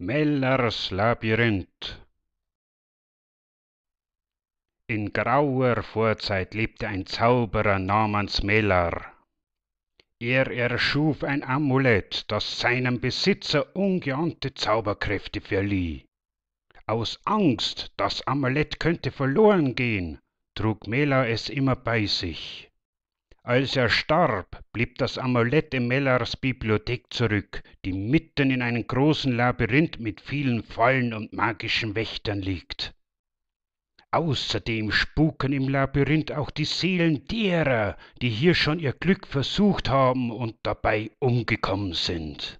Mellers Labyrinth In grauer Vorzeit lebte ein Zauberer namens Meller. Er erschuf ein Amulett, das seinem Besitzer ungeahnte Zauberkräfte verlieh. Aus Angst, das Amulett könnte verloren gehen, trug Mela es immer bei sich. Als er starb, blieb das Amulett in Mellars Bibliothek zurück, die mitten in einem großen Labyrinth mit vielen Fallen und magischen Wächtern liegt. Außerdem spuken im Labyrinth auch die Seelen derer, die hier schon ihr Glück versucht haben und dabei umgekommen sind.